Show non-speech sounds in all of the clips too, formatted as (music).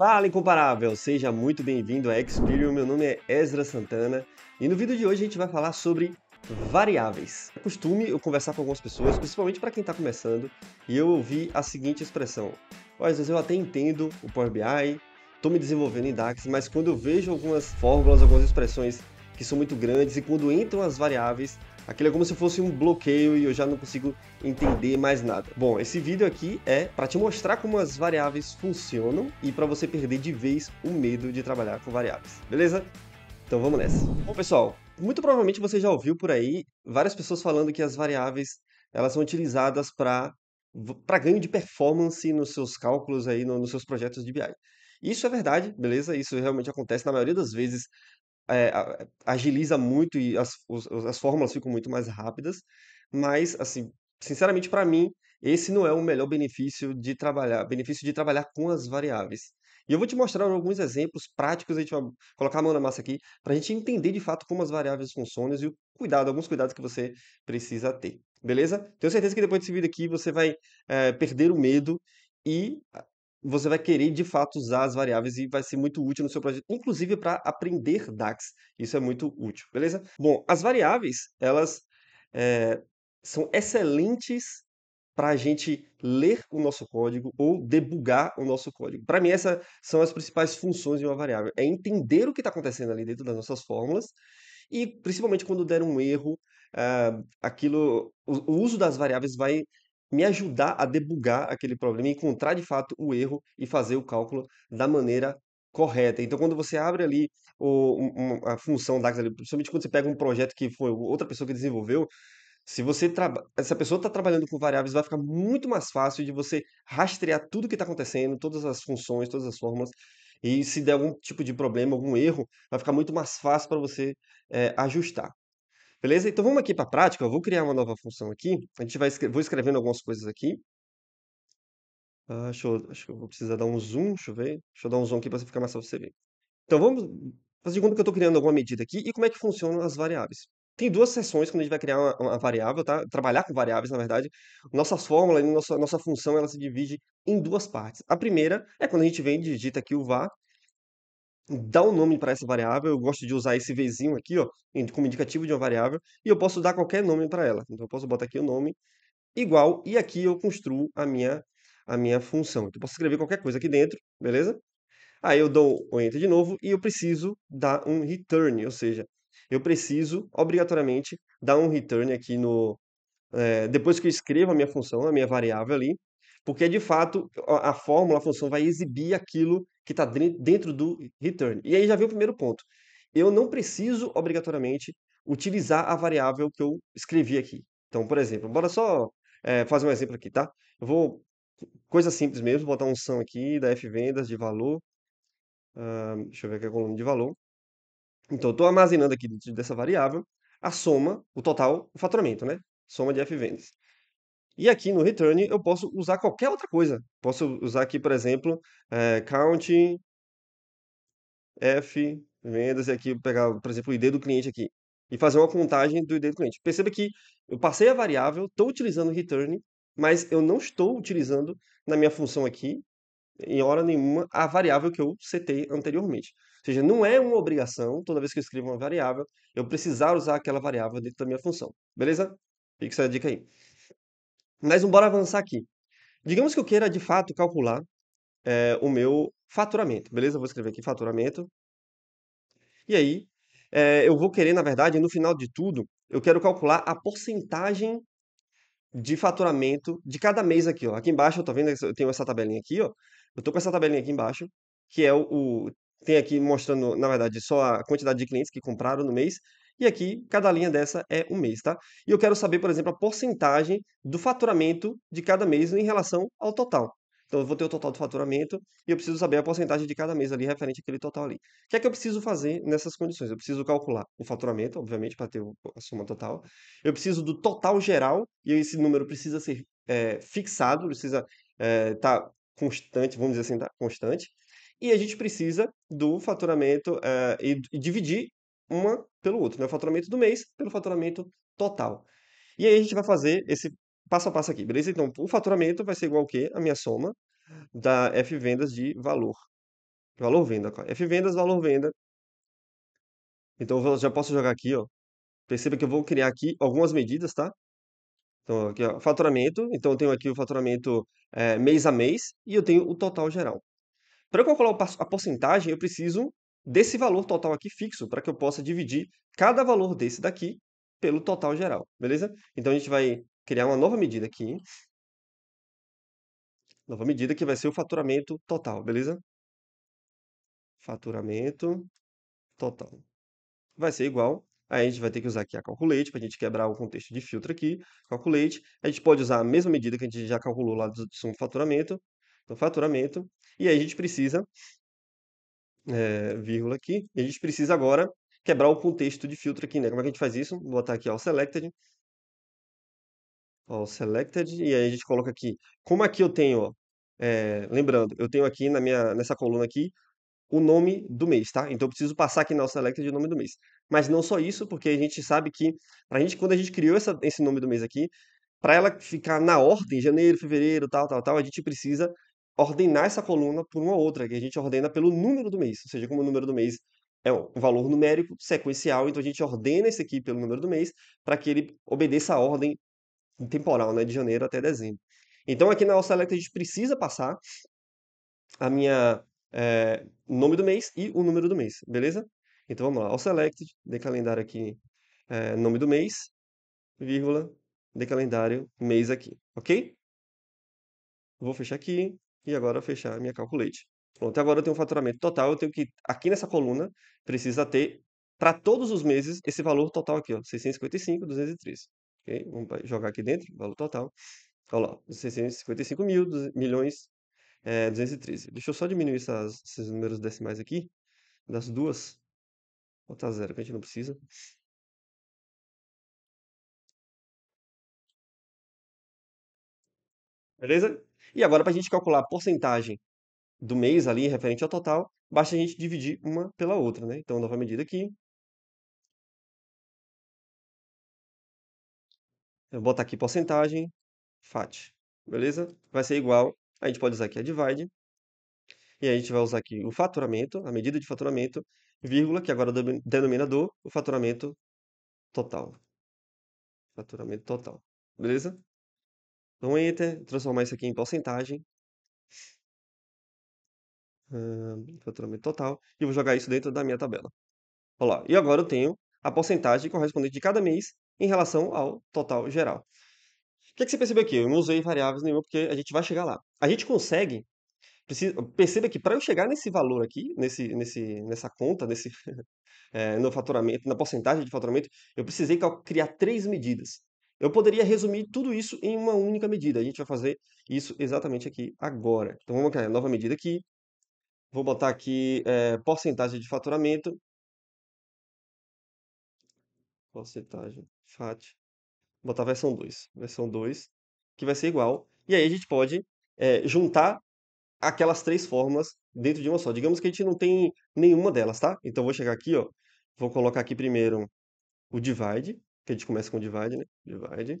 Fala incomparável, seja muito bem-vindo a Experium. Meu nome é Ezra Santana e no vídeo de hoje a gente vai falar sobre variáveis. É costume eu conversar com algumas pessoas, principalmente para quem está começando, e eu ouvi a seguinte expressão: às vezes eu até entendo o Power BI, estou me desenvolvendo em DAX, mas quando eu vejo algumas fórmulas, algumas expressões que são muito grandes e quando entram as variáveis, Aquilo é como se fosse um bloqueio e eu já não consigo entender mais nada. Bom, esse vídeo aqui é para te mostrar como as variáveis funcionam e para você perder de vez o medo de trabalhar com variáveis, beleza? Então vamos nessa. Bom, pessoal, muito provavelmente você já ouviu por aí várias pessoas falando que as variáveis elas são utilizadas para para ganho de performance nos seus cálculos aí, no, nos seus projetos de BI. Isso é verdade, beleza? Isso realmente acontece na maioria das vezes eh, agiliza muito e as os as fórmulas ficam muito mais rápidas, mas, assim, sinceramente para mim, esse não é o melhor benefício de trabalhar benefício de trabalhar com as variáveis. E eu vou te mostrar alguns exemplos práticos, a gente vai colocar a mão na massa aqui, para a gente entender de fato como as variáveis funcionam e o cuidado, alguns cuidados que você precisa ter, beleza? Tenho certeza que depois desse vídeo aqui você vai, eh, perder o medo e ah, você vai querer de fato usar as variáveis e vai ser muito útil no seu projeto, inclusive para aprender DAX. Isso é muito útil, beleza? Bom, as variáveis, elas é, são excelentes para a gente ler o nosso código ou debugar o nosso código. Para mim, essas são as principais funções de uma variável: é entender o que está acontecendo ali dentro das nossas fórmulas e, principalmente, quando der um erro, uh, aquilo, o, o uso das variáveis vai me ajudar a debugar aquele problema, encontrar de fato o erro e fazer o cálculo da maneira correta. Então, quando você abre ali o, a função da ali, principalmente quando você pega um projeto que foi outra pessoa que desenvolveu, se você essa pessoa está trabalhando com variáveis, vai ficar muito mais fácil de você rastrear tudo que está acontecendo, todas as funções, todas as formas. E se der algum tipo de problema, algum erro, vai ficar muito mais fácil para você é, ajustar. Beleza? Então vamos aqui para a prática. Eu vou criar uma nova função aqui. A gente vai vou escrevendo algumas coisas aqui. Ah, deixa eu, acho que eu vou precisar dar um zoom. Deixa eu ver. Deixa eu dar um zoom aqui para ficar mais fácil você ver. Então vamos. fazer de conta que eu estou criando alguma medida aqui e como é que funcionam as variáveis. Tem duas sessões quando a gente vai criar uma, uma variável, tá? Trabalhar com variáveis, na verdade. nossa fórmula, nossa, nossa função, ela se divide em duas partes. A primeira é quando a gente vem e digita aqui o var dar um nome para essa variável, eu gosto de usar esse vezinho aqui, ó, como indicativo de uma variável, e eu posso dar qualquer nome para ela. Então eu posso botar aqui o nome igual, e aqui eu construo a minha, a minha função. Então eu posso escrever qualquer coisa aqui dentro, beleza? Aí eu dou o enter de novo e eu preciso dar um return, ou seja, eu preciso obrigatoriamente dar um return aqui no... É, depois que eu escrevo a minha função, a minha variável ali, porque de fato a, a fórmula, a função vai exibir aquilo que está dentro do return. E aí já vem o primeiro ponto. Eu não preciso, obrigatoriamente, utilizar a variável que eu escrevi aqui. Então, por exemplo, bora só é, fazer um exemplo aqui, tá? Eu vou, coisa simples mesmo, botar um são aqui da F-Vendas de valor. Uh, deixa eu ver aqui a coluna de valor. Então, eu estou armazenando aqui dentro dessa variável a soma, o total, o faturamento, né? Soma de F-Vendas. E aqui no return eu posso usar qualquer outra coisa. Posso usar aqui, por exemplo, é, count f vendas e aqui pegar, por exemplo, o ID do cliente aqui e fazer uma contagem do ID do cliente. Perceba que eu passei a variável, estou utilizando o return, mas eu não estou utilizando na minha função aqui, em hora nenhuma, a variável que eu setei anteriormente. Ou seja, não é uma obrigação, toda vez que eu escrevo uma variável, eu precisar usar aquela variável dentro da minha função. Beleza? Fica essa dica aí. Mas bora avançar aqui. Digamos que eu queira, de fato, calcular é, o meu faturamento, beleza? vou escrever aqui faturamento. E aí, é, eu vou querer, na verdade, no final de tudo, eu quero calcular a porcentagem de faturamento de cada mês aqui, ó. Aqui embaixo, eu tô vendo, eu tenho essa tabelinha aqui, ó. Eu tô com essa tabelinha aqui embaixo, que é o, o tem aqui mostrando, na verdade, só a quantidade de clientes que compraram no mês e aqui, cada linha dessa é um mês, tá? E eu quero saber, por exemplo, a porcentagem do faturamento de cada mês em relação ao total. Então, eu vou ter o total do faturamento e eu preciso saber a porcentagem de cada mês ali referente àquele total ali. O que é que eu preciso fazer nessas condições? Eu preciso calcular o faturamento, obviamente, para ter a soma total. Eu preciso do total geral e esse número precisa ser é, fixado, precisa estar é, tá constante, vamos dizer assim, tá constante. E a gente precisa do faturamento é, e, e dividir uma pelo outro, né? O faturamento do mês pelo faturamento total. E aí a gente vai fazer esse passo a passo aqui, beleza? Então, o faturamento vai ser igual ao quê? A minha soma da F vendas de valor. Valor venda, F vendas, valor venda. Então, eu já posso jogar aqui, ó. Perceba que eu vou criar aqui algumas medidas, tá? Então, aqui, ó, faturamento. Então, eu tenho aqui o faturamento é, mês a mês e eu tenho o total geral. Para eu calcular a porcentagem, eu preciso desse valor total aqui fixo, para que eu possa dividir cada valor desse daqui pelo total geral, beleza? Então a gente vai criar uma nova medida aqui. Nova medida que vai ser o faturamento total, beleza? Faturamento total. Vai ser igual. Aí a gente vai ter que usar aqui a calculate para a gente quebrar o contexto de filtro aqui. Calculate. A gente pode usar a mesma medida que a gente já calculou lá do, do do faturamento. então faturamento. E aí a gente precisa é, vírgula aqui, e a gente precisa agora quebrar o contexto de filtro aqui, né? Como é que a gente faz isso? Vou botar aqui all selected, all selected, e aí a gente coloca aqui, como aqui eu tenho, ó, é, lembrando, eu tenho aqui na minha, nessa coluna aqui, o nome do mês, tá? Então eu preciso passar aqui na all selected o nome do mês. Mas não só isso, porque a gente sabe que, pra gente, quando a gente criou essa, esse nome do mês aqui, para ela ficar na ordem, janeiro, fevereiro, tal, tal, tal, a gente precisa ordenar essa coluna por uma outra, que a gente ordena pelo número do mês. Ou seja, como o número do mês é um valor numérico sequencial, então a gente ordena esse aqui pelo número do mês para que ele obedeça a ordem temporal, né, de janeiro até dezembro. Então aqui na All Select a gente precisa passar a minha é, nome do mês e o número do mês, beleza? Então vamos lá, All Select, de calendário aqui, é, nome do mês, vírgula, de calendário, mês aqui, ok? Vou fechar aqui, e agora fechar a minha calculate. Pronto, agora eu tenho um faturamento total, eu tenho que, aqui nessa coluna, precisa ter, para todos os meses, esse valor total aqui, ó, 655, 213. Okay? Vamos jogar aqui dentro, valor total. Olha lá, 655 mil, milhões, é, eh, 213. Deixa eu só diminuir essas, esses números decimais aqui, das duas. Botar zero, que a gente não precisa. Beleza? E agora, para a gente calcular a porcentagem do mês ali, referente ao total, basta a gente dividir uma pela outra, né? Então, nova medida aqui. Eu vou botar aqui porcentagem, FAT, beleza? Vai ser igual, a gente pode usar aqui a divide, e a gente vai usar aqui o faturamento, a medida de faturamento, vírgula, que agora é o denominador, o faturamento total. Faturamento total, beleza? Então, enter, transformar isso aqui em porcentagem. Um, faturamento total. E vou jogar isso dentro da minha tabela. Olá. E agora eu tenho a porcentagem correspondente de cada mês em relação ao total geral. O que, é que você percebeu aqui? Eu não usei variáveis nenhuma porque a gente vai chegar lá. A gente consegue Precisa, perceba que para eu chegar nesse valor aqui, nesse, nesse, nessa conta, nesse, é, (laughs) no faturamento, na porcentagem de faturamento, eu precisei criar três medidas. Eu poderia resumir tudo isso em uma única medida. A gente vai fazer isso exatamente aqui agora. Então vamos criar uma nova medida aqui. Vou botar aqui é, porcentagem de faturamento. Porcentagem, FAT. Vou botar versão 2. Versão 2, que vai ser igual. E aí a gente pode é, juntar aquelas três formas dentro de uma só. Digamos que a gente não tem nenhuma delas, tá? Então vou chegar aqui, ó. Vou colocar aqui primeiro o divide, que a gente começa com divide, né? Divide.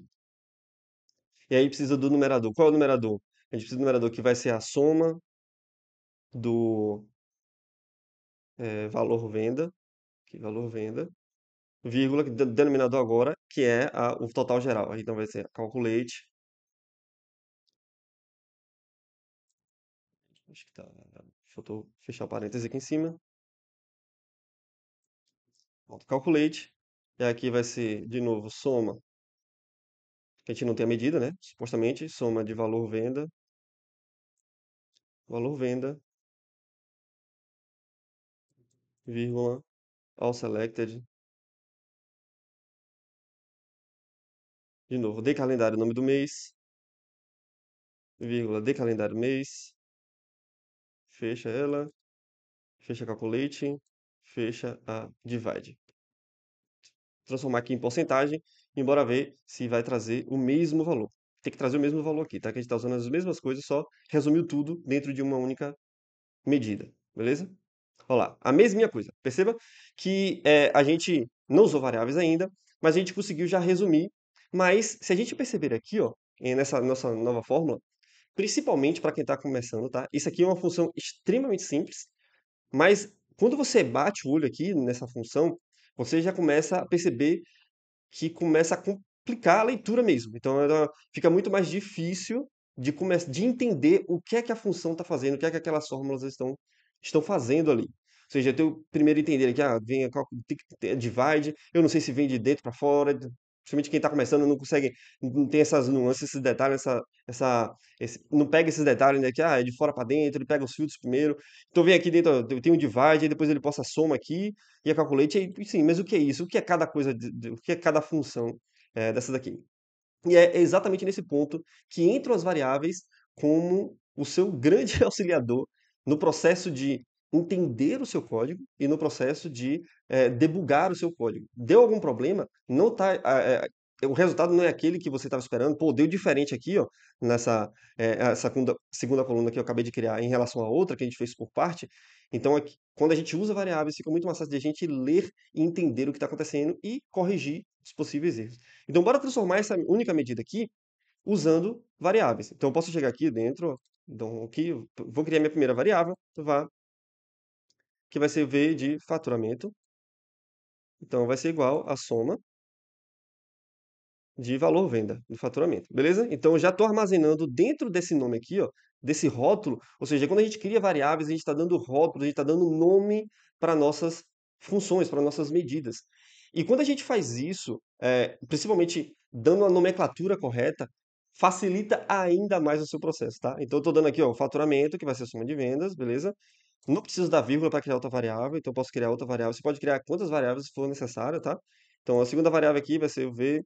E aí precisa do numerador. Qual é o numerador? A gente precisa do numerador que vai ser a soma do é, valor venda, que valor venda, vírgula, denominador agora, que é a, o total geral. Então vai ser calculate. Acho que tá. Faltou fechar o parênteses aqui em cima. calculate. E aqui vai ser, de novo, soma. A gente não tem a medida, né? Supostamente, soma de valor venda. Valor venda. Vírgula. All selected. De novo, de calendário, nome do mês. Vírgula, de calendário, mês. Fecha ela. Fecha calculate. Fecha a divide transformar aqui em porcentagem, embora ver se vai trazer o mesmo valor. Tem que trazer o mesmo valor aqui, tá? Que a gente está usando as mesmas coisas, só resumiu tudo dentro de uma única medida, beleza? Olha lá, a mesma coisa. Perceba que é, a gente não usou variáveis ainda, mas a gente conseguiu já resumir. Mas se a gente perceber aqui, ó, nessa nossa nova fórmula, principalmente para quem está começando, tá? Isso aqui é uma função extremamente simples, mas quando você bate o olho aqui nessa função, você já começa a perceber que começa a complicar a leitura mesmo. Então, ela fica muito mais difícil de, de entender o que é que a função está fazendo, o que é que aquelas fórmulas estão, estão fazendo ali. Ou seja, eu tenho primeiro entender que ah, vem, é divide, eu não sei se vem de dentro para fora, Principalmente quem tá começando não consegue, não tem essas nuances, esses detalhes, essa, essa, esse- não pega esses detalhes, né? Que ah, é de fora para dentro, ele pega os filtros primeiro. Então vem aqui dentro, eu tenho um divide, aí depois ele passa a soma aqui e a calculate. sim, mas o que é isso? O que é cada coisa, de- de- o que é cada função eh, dessa daqui? E é exatamente nesse ponto que entram as variáveis como o seu (laughs) grande auxiliador no processo de entender o seu código e no processo de é, debugar o seu código. Deu algum problema? Não está é, eh, o resultado não é aquele que você estava esperando. Pô, deu diferente aqui, ó, nessa é, eh, segunda, segunda coluna que eu acabei de criar em relação à outra que a gente fez por parte. Então, aqui, quando a gente usa variáveis, fica muito mais fácil de a gente ler e entender o que está acontecendo e corrigir os possíveis erros. Então, bora transformar essa única medida aqui usando variáveis. Então, eu posso chegar aqui dentro, então, aqui, vou criar minha primeira variável, vá que vai ser V de faturamento. Então, vai ser igual à soma de valor venda, do faturamento, beleza? Então, eu já estou armazenando dentro desse nome aqui, ó, desse rótulo, ou seja, quando a gente cria variáveis, a gente está dando rótulo, a gente está dando nome para nossas funções, para nossas medidas. E quando a gente faz isso, é, principalmente dando a nomenclatura correta, facilita ainda mais o seu processo, tá? Então, eu estou dando aqui ó, o faturamento, que vai ser a soma de vendas, beleza? Não preciso da vírgula para criar outra variável, então posso criar outra variável. Você pode criar quantas variáveis for necessário, tá? Então, a segunda variável aqui vai ser o V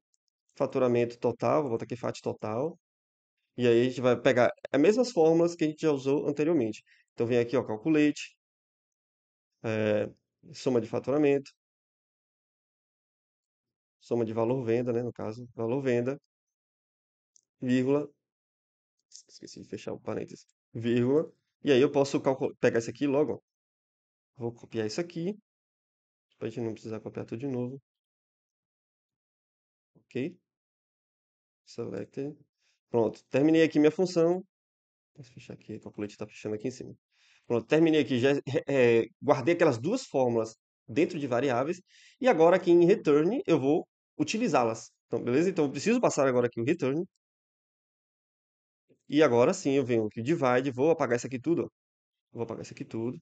faturamento total, vou botar aqui FAT total. E aí a gente vai pegar as mesmas fórmulas que a gente já usou anteriormente. Então, vem aqui, ó, calculate, é, soma de faturamento, soma de valor venda, né, no caso, valor venda, vírgula, esqueci de fechar o parênteses, vírgula, e aí eu posso pegar isso aqui logo. Ó. Vou copiar isso aqui. Para a gente não precisar copiar tudo de novo. Ok. Selected. Pronto, terminei aqui minha função. Posso fechar aqui, o calculete está fechando aqui em cima. Pronto, terminei aqui, já é, guardei aquelas duas fórmulas dentro de variáveis. E agora aqui em return eu vou utilizá-las. Então, beleza? Então eu preciso passar agora aqui o return. E agora sim, eu venho aqui, divide, vou apagar isso aqui tudo. ó. Vou apagar isso aqui tudo.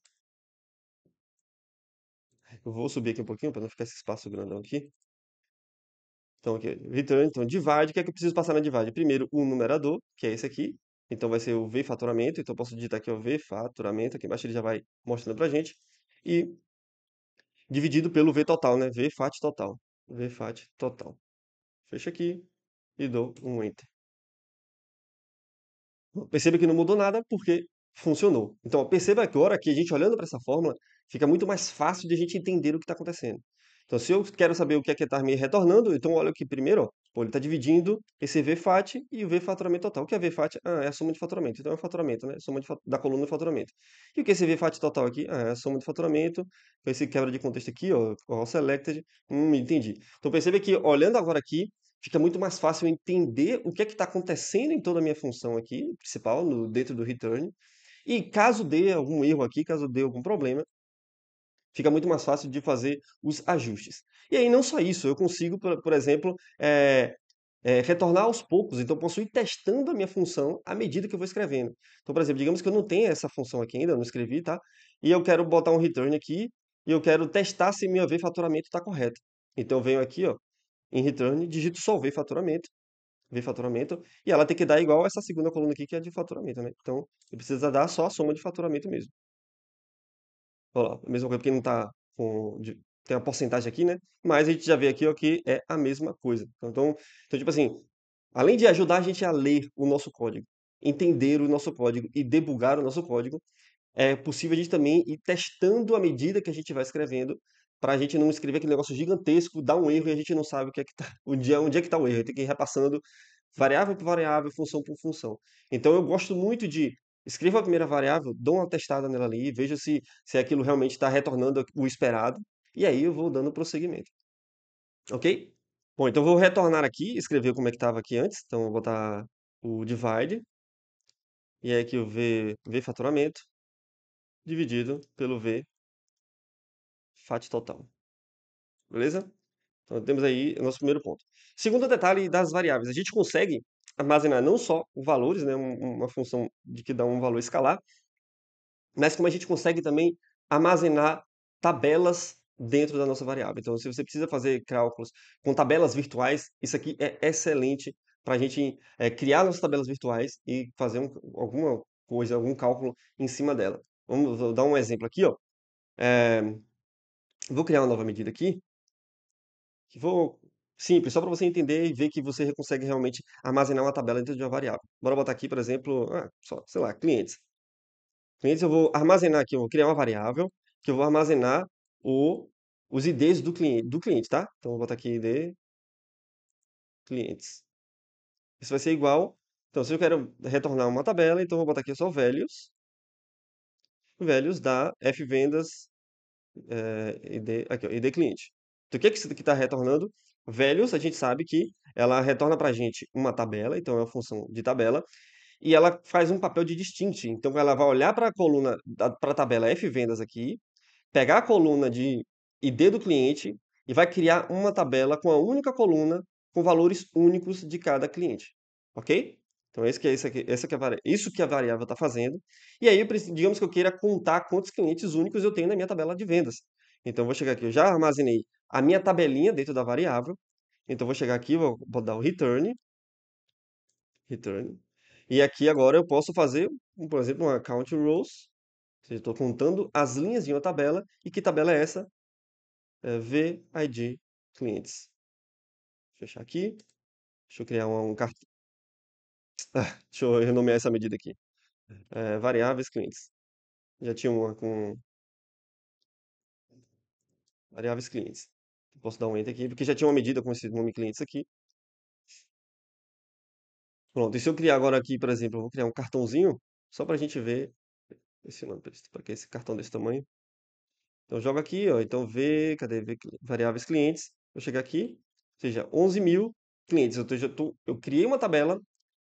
Eu vou subir aqui um pouquinho para não ficar esse espaço grandão aqui. Então, aqui, return, então, divide, o que é que eu preciso passar na divide? Primeiro, o um numerador, que é esse aqui. Então, vai ser o V faturamento. Então, eu posso digitar aqui o V faturamento. Aqui embaixo ele já vai mostrando a gente. E dividido pelo V total, né? V fat total. V fat total. Fecho aqui e dou um Enter. Perceba que não mudou nada porque funcionou. Então, perceba agora que a gente olhando para essa fórmula, fica muito mais fácil de a gente entender o que está acontecendo. Então, se eu quero saber o que é que está me retornando, então olha aqui primeiro, ó, ele está dividindo esse VFAT e o V faturamento total. O que é VFAT? Ah, é a soma de faturamento. Então é o faturamento, né? Soma da coluna de faturamento. E o que é esse VFAT total aqui? Ah, é a soma de faturamento. Esse quebra de contexto aqui, ó, all selected. Hum, entendi. Então perceba que olhando agora aqui, fica muito mais fácil entender o que é que está acontecendo em toda a minha função aqui, principal, no, dentro do return. E caso dê algum erro aqui, caso dê algum problema, fica muito mais fácil de fazer os ajustes. E aí, não só isso, eu consigo, por, por exemplo, é, é, retornar aos poucos. Então, posso ir testando a minha função à medida que eu vou escrevendo. Então, por exemplo, digamos que eu não tenho essa função aqui ainda, eu não escrevi, tá? E eu quero botar um return aqui e eu quero testar se meu ver faturamento está correto. Então, eu venho aqui, ó, em return, digito só ver faturamento, ver faturamento, e ela tem que dar igual essa segunda coluna aqui, que é de faturamento, né? Então, ele precisa dar só a soma de faturamento mesmo. Olha lá, a mesma coisa, porque não tá com... De, tem a porcentagem aqui, né? Mas a gente já vê aqui ó, que é a mesma coisa. Então, então, tipo assim, além de ajudar a gente a ler o nosso código, entender o nosso código e debugar o nosso código, é possível a gente também ir testando a medida que a gente vai escrevendo para a gente não escrever aquele negócio gigantesco, dá um erro e a gente não sabe o que é que tá, (laughs) onde é, onde é que está o erro. Tem que ir repassando variável por variável, função por função. Então eu gosto muito de escrever a primeira variável, dou uma testada nela ali, veja se, se aquilo realmente está retornando o esperado, e aí eu vou dando prosseguimento. Ok? Bom, então eu vou retornar aqui, escrever como é que estava aqui antes, então eu vou botar o divide, e é aí aqui o V, v faturamento, dividido pelo V FAT total. Beleza? Então temos aí o nosso primeiro ponto. Segundo detalhe das variáveis, a gente consegue armazenar não só valores, né, uma função de que dá um valor escalar, mas como a gente consegue também armazenar tabelas dentro da nossa variável. Então, se você precisa fazer cálculos com tabelas virtuais, isso aqui é excelente para a gente é, criar nossas tabelas virtuais e fazer um, alguma coisa, algum cálculo em cima dela. Vamos dar um exemplo aqui, ó. É, Vou criar uma nova medida aqui, vou simples, só para você entender e ver que você consegue realmente armazenar uma tabela dentro de uma variável. Bora botar aqui, por exemplo, ah, só, sei lá, clientes. Clientes, eu vou armazenar aqui, eu vou criar uma variável que eu vou armazenar o, os IDs do cliente, do cliente, tá? Então, vou botar aqui ID clientes. Isso vai ser igual. Então, se eu quero retornar uma tabela, então vou botar aqui só values. Values da fvendas é, id, aqui, id cliente. Então, o que é que isso aqui está retornando? Values, a gente sabe que ela retorna para a gente uma tabela, então é uma função de tabela, e ela faz um papel de distinct. Então, ela vai olhar para a coluna, para a tabela F vendas aqui, pegar a coluna de ID do cliente e vai criar uma tabela com a única coluna com valores únicos de cada cliente. Ok? Então, esse que é, esse aqui, essa que é a, isso que a variável está fazendo. E aí, digamos que eu queira contar quantos clientes únicos eu tenho na minha tabela de vendas. Então, eu vou chegar aqui, eu já armazenei a minha tabelinha dentro da variável. Então, eu vou chegar aqui, vou, vou dar o return. Return. E aqui agora eu posso fazer, por exemplo, uma count rows. Ou seja, estou contando as linhas de uma tabela. E que tabela é essa? É VID clientes. fechar aqui. Deixa eu criar um, ah, (laughs) deixa eu renomear essa medida aqui. É, variáveis clientes. Já tinha uma com variáveis clientes. Posso dar um enter aqui, porque já tinha uma medida com esse nome clientes aqui. Pronto, e se eu criar agora aqui, por exemplo, eu vou criar um cartãozinho, só para a gente ver esse nome, para que esse cartão desse tamanho. Então joga aqui, ó, então V, cadê v, variáveis clientes, vou chegar aqui, ou seja, 11 mil clientes, eu, tô, eu criei uma tabela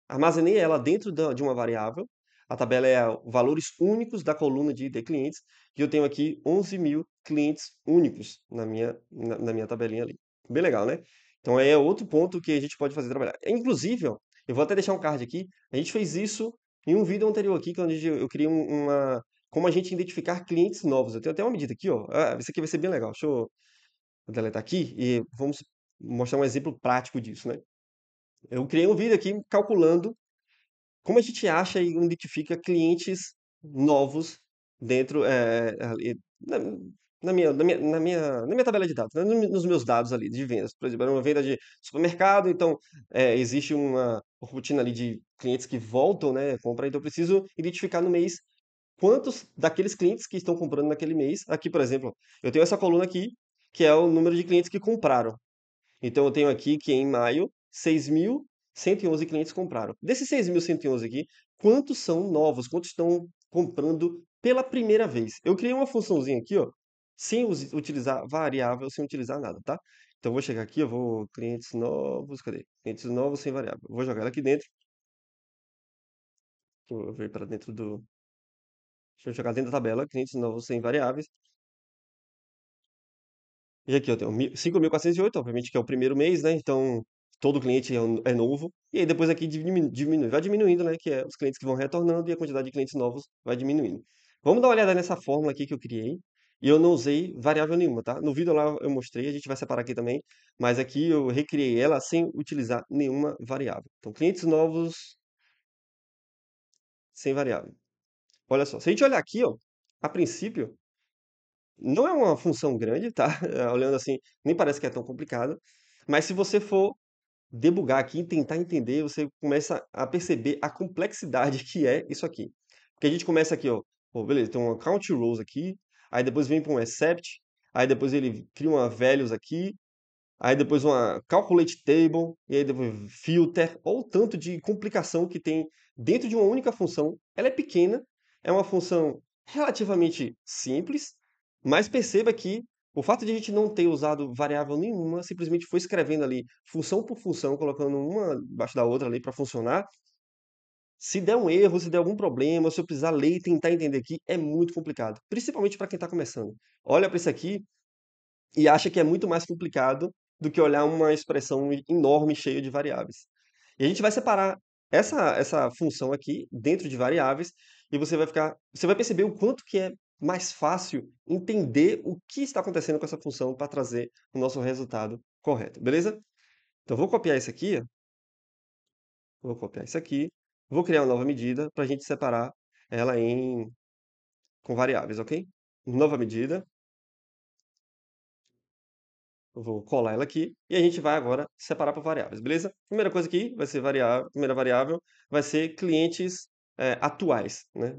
armazenei ela dentro de uma variável. A tabela é valores únicos da coluna de ID clientes, e eu tenho aqui 11 mil clientes únicos na minha, na, na minha tabelinha ali. Bem legal, né? Então é outro ponto que a gente pode fazer trabalhar. É, inclusive, ó, eu vou até deixar um card aqui, a gente fez isso em um vídeo anterior aqui, que é onde eu criei uma... como a gente identificar clientes novos. Eu tenho até uma medida aqui, ó. Ah, isso aqui vai ser bem legal. Deixa eu deletar aqui e vamos mostrar um exemplo prático disso, né? Eu criei um vídeo aqui calculando como a gente acha e identifica clientes novos dentro é, na, na, minha, na, minha, na, minha, na minha tabela de dados, né? nos meus dados ali de vendas. Por exemplo, era uma venda de supermercado, então é, existe uma rotina ali de clientes que voltam, né, comprar, então eu preciso identificar no mês quantos daqueles clientes que estão comprando naquele mês. Aqui, por exemplo, eu tenho essa coluna aqui, que é o número de clientes que compraram. Então eu tenho aqui que em maio 6.111 clientes compraram. Desses 6.111 aqui, quantos são novos? Quantos estão comprando pela primeira vez? Eu criei uma funçãozinha aqui, ó, sem utilizar variável, sem utilizar nada, tá? Então, eu vou chegar aqui, eu vou clientes novos, cadê? Clientes novos sem variável. Eu vou jogar ela aqui dentro. Vou ver para dentro do... Deixa eu jogar dentro da tabela, clientes novos sem variáveis. E aqui eu tenho 5.408, obviamente que é o primeiro mês, né? Então, todo cliente é, é novo, e aí depois aqui diminui, diminui, vai diminuindo, né? Que é os clientes que vão retornando e a quantidade de clientes novos vai diminuindo. Vamos dar uma olhada nessa fórmula aqui que eu criei. E eu não usei variável nenhuma, tá? No vídeo lá eu mostrei, a gente vai separar aqui também, mas aqui eu recriei ela sem utilizar nenhuma variável. Então, clientes novos sem variável. Olha só, se a gente olhar aqui, ó, a princípio, não é uma função grande, tá? (laughs) Olhando assim, nem parece que é tão complicado Mas se você for debugar aqui, tentar entender, você começa a perceber a complexidade (laughs) que é isso aqui. Porque a gente começa aqui, ó, pô, beleza, tem um account rules aqui, aí depois vem para um except, aí depois ele cria uma values aqui, aí depois uma calculate table, e aí depois filter, ou o tanto de complicação que tem dentro de uma única função. Ela é pequena, é uma função relativamente simples, mas perceba que o fato de a gente não ter usado variável nenhuma, simplesmente foi escrevendo ali função por função, colocando uma abaixo da outra ali para funcionar. Se der um erro, se der algum problema, se eu precisar ler e tentar entender aqui, é muito complicado, principalmente para quem está começando. Olha para isso aqui e acha que é muito mais complicado do que olhar uma expressão enorme cheia de variáveis. E a gente vai separar essa, essa função aqui dentro de variáveis e você vai ficar, você vai perceber o quanto que é mais fácil entender o que está acontecendo com essa função para trazer o nosso resultado correto, beleza? Então, vou copiar isso aqui. Vou copiar isso aqui. Vou criar uma nova medida para a gente separar ela em com variáveis, ok? Nova medida. Vou colar ela aqui e a gente vai agora separar por variáveis, beleza? Primeira coisa aqui vai ser variável, primeira variável vai ser clientes é, atuais, né?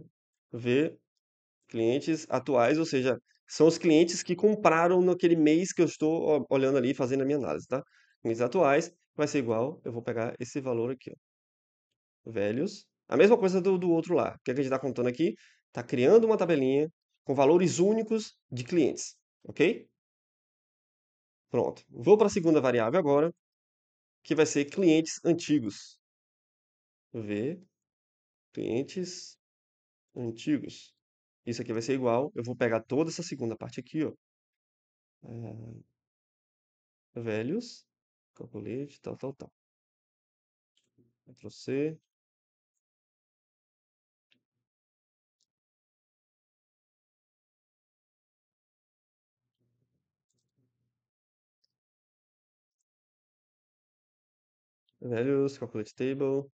Ver Clientes atuais, ou seja, são os clientes que compraram naquele mês que eu estou olhando ali, fazendo a minha análise, tá? Clientes atuais vai ser igual, eu vou pegar esse valor aqui, ó. Velhos. A mesma coisa do, do outro lá. O que, é que a gente está contando aqui? Está criando uma tabelinha com valores únicos de clientes, ok? Pronto. Vou para a segunda variável agora, que vai ser clientes antigos. V, clientes antigos. Isso aqui vai ser igual, eu vou pegar toda essa segunda parte aqui, ó. É... Velhos, calculate, tal, tal, tal. Ctrl C. Velhos, calculate table.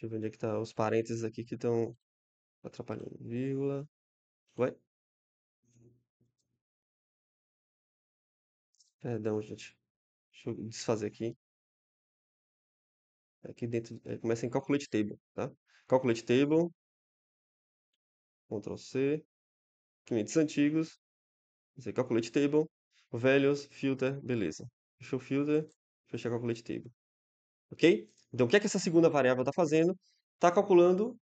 Deixa eu ver onde é que tá os parênteses aqui que estão atrapalhando. Vírgula. Ué? Perdão, gente. Deixa eu desfazer aqui. É aqui dentro, é, começa em Calculate Table, tá? Calculate Table. Ctrl C. Clientes antigos. Esse Calculate Table. Velhos, filter, beleza. Fechou o filter, fechar Calculate Table. Ok? Então, o que é que essa segunda variável está fazendo? Está calculando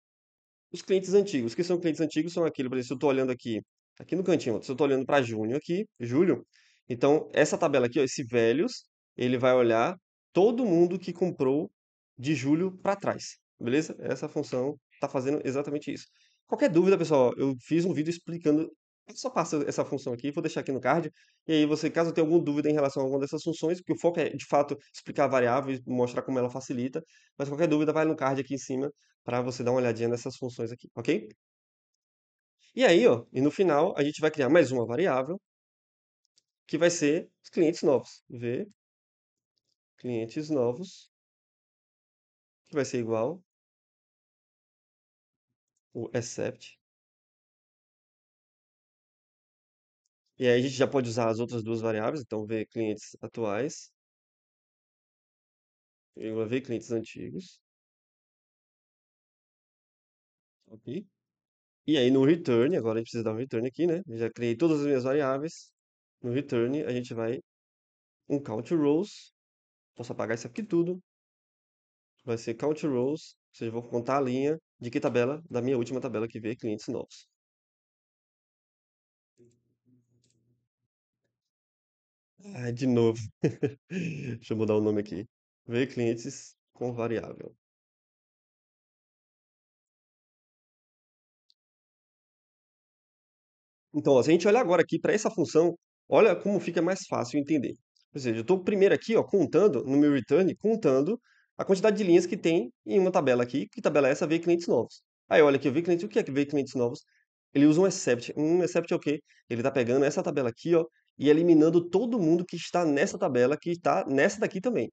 os clientes antigos. O que são clientes antigos? São aquilo, por exemplo, se eu estou olhando aqui, aqui no cantinho, se eu estou olhando para junho aqui, julho, então essa tabela aqui, ó, esse velhos, ele vai olhar todo mundo que comprou de julho para trás, beleza? Essa função está fazendo exatamente isso. Qualquer dúvida, pessoal, eu fiz um vídeo explicando só passa essa função aqui, vou deixar aqui no card. E aí você, caso tenha alguma dúvida em relação a alguma dessas funções, porque o foco é de fato explicar a variável e mostrar como ela facilita, mas qualquer dúvida vai no card aqui em cima para você dar uma olhadinha nessas funções aqui, ok? E aí, ó, e no final a gente vai criar mais uma variável que vai ser os clientes novos. V clientes novos que vai ser igual o except E aí a gente já pode usar as outras duas variáveis, então ver clientes atuais, vírgula ver clientes antigos. Ok. E aí no return, agora a gente precisa dar um return aqui, né? Eu já criei todas as minhas variáveis. No return a gente vai um count rows. Posso apagar isso aqui tudo. Vai ser count rows, ou seja, vou contar a linha de que tabela, da minha última tabela que veio clientes novos. Ah, de novo. (laughs) Deixa eu mudar o nome aqui. Ver clientes com variável. Então, ó, se a gente olhar agora aqui para essa função, olha como fica mais fácil entender. Ou seja, eu estou primeiro aqui, ó, contando, no meu return, contando a quantidade de linhas que tem em uma tabela aqui. Que tabela é essa? Ver clientes novos. Aí, olha aqui, ver clientes, o que é ver clientes novos? Ele usa um except. Um except é o quê? Ele está pegando essa tabela aqui, ó, e eliminando todo mundo que está nessa tabela, que está nessa daqui também.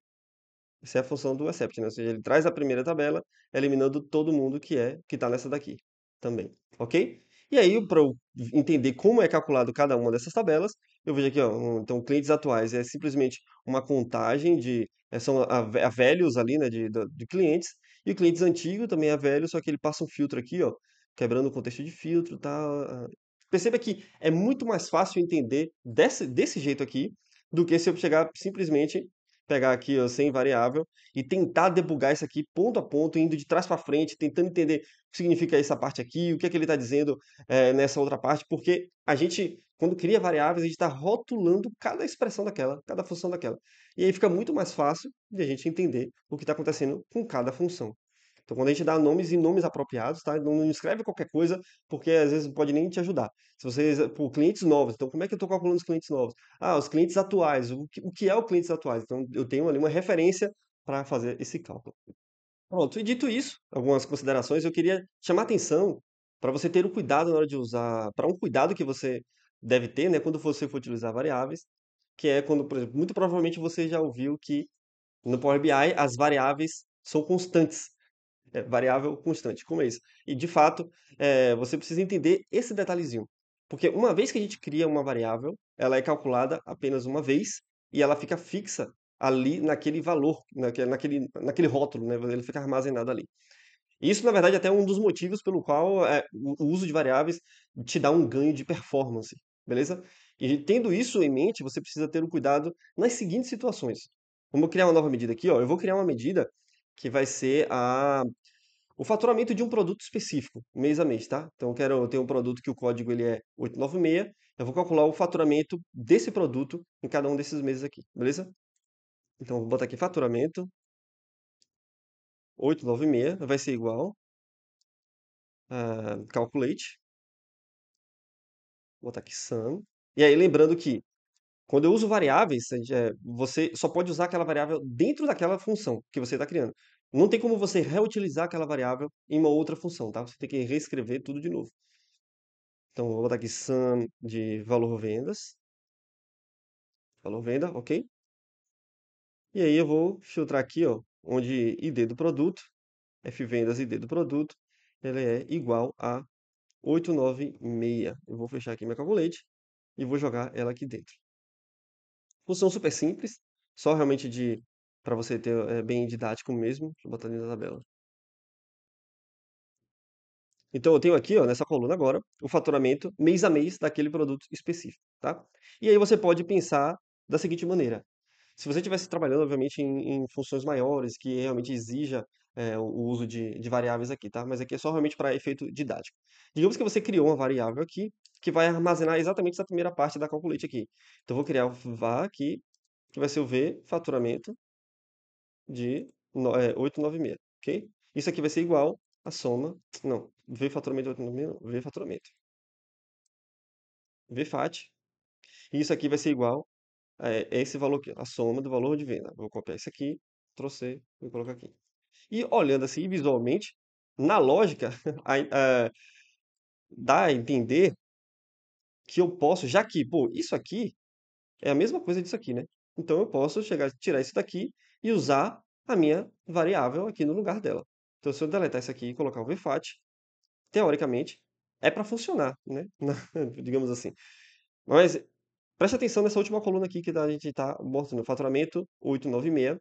Essa é a função do accept, né? Ou seja, ele traz a primeira tabela, eliminando todo mundo que é que está nessa daqui também, ok? E aí, para eu entender como é calculado cada uma dessas tabelas, eu vejo aqui, ó, então, clientes atuais é simplesmente uma contagem de, eh, são a, a velhos ali, né, de, de clientes, e o clientes antigo também é velho, só que ele passa um filtro aqui, ó, quebrando o contexto de filtro, tá? Perceba que é muito mais fácil entender desse, desse jeito aqui do que se eu chegar simplesmente pegar aqui ó, sem variável e tentar debugar isso aqui ponto a ponto, indo de trás para frente, tentando entender o que significa essa parte aqui, o que é que ele está dizendo é, nessa outra parte, porque a gente, quando cria variáveis, a gente está rotulando cada expressão daquela, cada função daquela. E aí fica muito mais fácil de a gente entender o que está acontecendo com cada função. Então, quando a gente dá nomes e nomes apropriados, tá? Não, não escreve qualquer coisa, porque às vezes não pode nem te ajudar. Se vocês, por clientes novos, então como é que eu estou calculando os clientes novos? Ah, os clientes atuais. O que, o que é o clientes atuais? Então, eu tenho ali uma referência para fazer esse cálculo. Pronto, e dito isso, algumas considerações, eu queria chamar atenção para você ter o um cuidado na hora de usar, para um cuidado que você deve ter, né, quando você for utilizar variáveis, que é quando, por exemplo, muito provavelmente você já ouviu que no Power BI as variáveis são constantes é, variável constante, como é isso. E, de fato, é, você precisa entender esse detalhezinho. Porque uma vez que a gente cria uma variável, ela é calculada apenas uma vez e ela fica fixa ali naquele valor, naquele, naquele, naquele rótulo, né? ele fica armazenado ali. Isso, na verdade, é até um dos motivos pelo qual é, o uso de variáveis te dá um ganho de performance, beleza? E tendo isso em mente, você precisa ter o um cuidado nas seguintes situações. Vamos criar uma nova medida aqui, ó. Eu vou criar uma medida que vai ser a o faturamento de um produto específico, mês a mês, tá? Então eu quero eu tenho um produto que o código ele é 896, eu vou calcular o faturamento desse produto em cada um desses meses aqui, beleza? Então eu vou botar aqui faturamento 896 vai ser igual uh, calculate. Vou botar aqui sum. E aí lembrando que quando eu uso variáveis, eh, você só pode usar aquela variável dentro daquela função que você está criando. Não tem como você reutilizar aquela variável em uma outra função, tá? Você tem que reescrever tudo de novo. Então, vou botar aqui sum de valor vendas. Valor venda, ok? E aí eu vou filtrar aqui, ó, onde ID do produto, F-vendas ID do produto, ele é igual a 896. Eu vou fechar aqui minha calculate e vou jogar ela aqui dentro. Função super simples, só realmente de para você ter é, bem didático mesmo, deixa eu botar ali na tabela. Então eu tenho aqui, ó, nessa coluna agora, o faturamento mês a mês daquele produto específico, tá? E aí você pode pensar da seguinte maneira: se você estivesse trabalhando, obviamente, em, em funções maiores que realmente exija é, o uso de, de, variáveis aqui, tá? Mas aqui é só realmente para efeito didático. Digamos que você criou uma variável aqui que vai armazenar exatamente essa primeira parte da calculate aqui. Então, eu vou criar o var aqui, que vai ser o V faturamento de é, 896, eh, ok? Isso aqui vai ser igual a soma, não, V faturamento de 896, V faturamento. VFAT. E isso aqui vai ser igual a eh, esse valor aqui, a soma do valor de venda. Vou copiar isso aqui, trouxe e colocar aqui. E olhando assim visualmente, na lógica, a, (laughs) a, eh, dá a entender que eu posso, já que, pô, isso aqui é a mesma coisa disso aqui, né? Então eu posso chegar, tirar isso daqui e usar a minha variável aqui no lugar dela. Então se eu deletar isso aqui e colocar o vfat, teoricamente, é para funcionar, né? (laughs) Digamos assim. Mas preste atenção nessa última coluna aqui que a gente está mostrando, faturamento 896,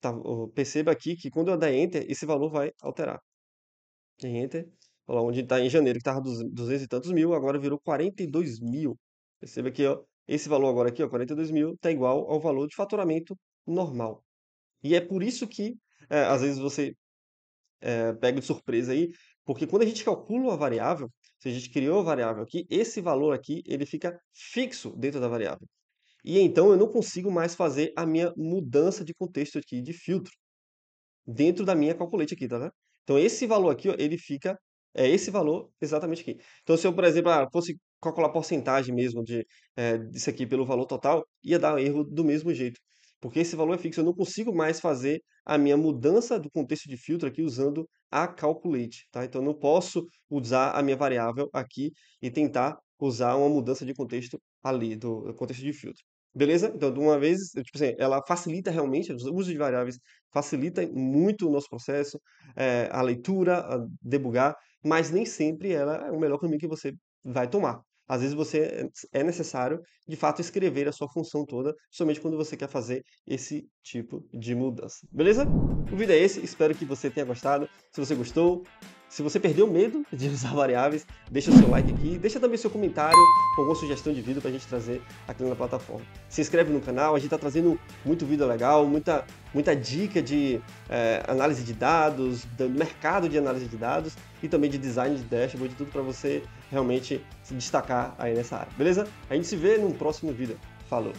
Tá, perceba aqui que quando eu der Enter, esse valor vai alterar. Dei Enter, lá, onde está em janeiro, que estava 200 e tantos mil, agora virou 42 mil. Perceba que ó, esse valor agora aqui, ó, 42 mil, está igual ao valor de faturamento normal. E é por isso que, é, às vezes, você é, pega de surpresa aí, porque quando a gente calcula uma variável, se a gente criou a variável aqui, esse valor aqui, ele fica fixo dentro da variável. E então eu não consigo mais fazer a minha mudança de contexto aqui de filtro dentro da minha calculate aqui, tá? Então esse valor aqui, ó, ele fica é esse valor exatamente aqui. Então se eu, por exemplo, ah, fosse calcular a porcentagem mesmo de é, disso aqui pelo valor total, ia dar um erro do mesmo jeito. Porque esse valor é fixo, eu não consigo mais fazer a minha mudança do contexto de filtro aqui usando a calculate, tá? Então eu não posso usar a minha variável aqui e tentar usar uma mudança de contexto ali, do contexto de filtro. Beleza? Então, de uma vez, tipo assim, ela facilita realmente, o uso de variáveis facilita muito o nosso processo, é, a leitura, a debugar, mas nem sempre ela é o melhor caminho que você vai tomar. Às vezes você é necessário, de fato, escrever a sua função toda, somente quando você quer fazer esse tipo de mudança. Beleza? O vídeo é esse, espero que você tenha gostado. Se você gostou, se você perdeu medo de usar (laughs) variáveis, deixa o seu like aqui, deixa também seu comentário com alguma sugestão de vídeo para a gente trazer aqui na plataforma. Se inscreve no canal, a gente está trazendo muito vídeo legal, muita, muita dica de é, análise de dados, do mercado de análise de dados e também de design de dashboard, tudo para você realmente se destacar aí nessa área, beleza? A gente se vê num próximo vídeo. Falou!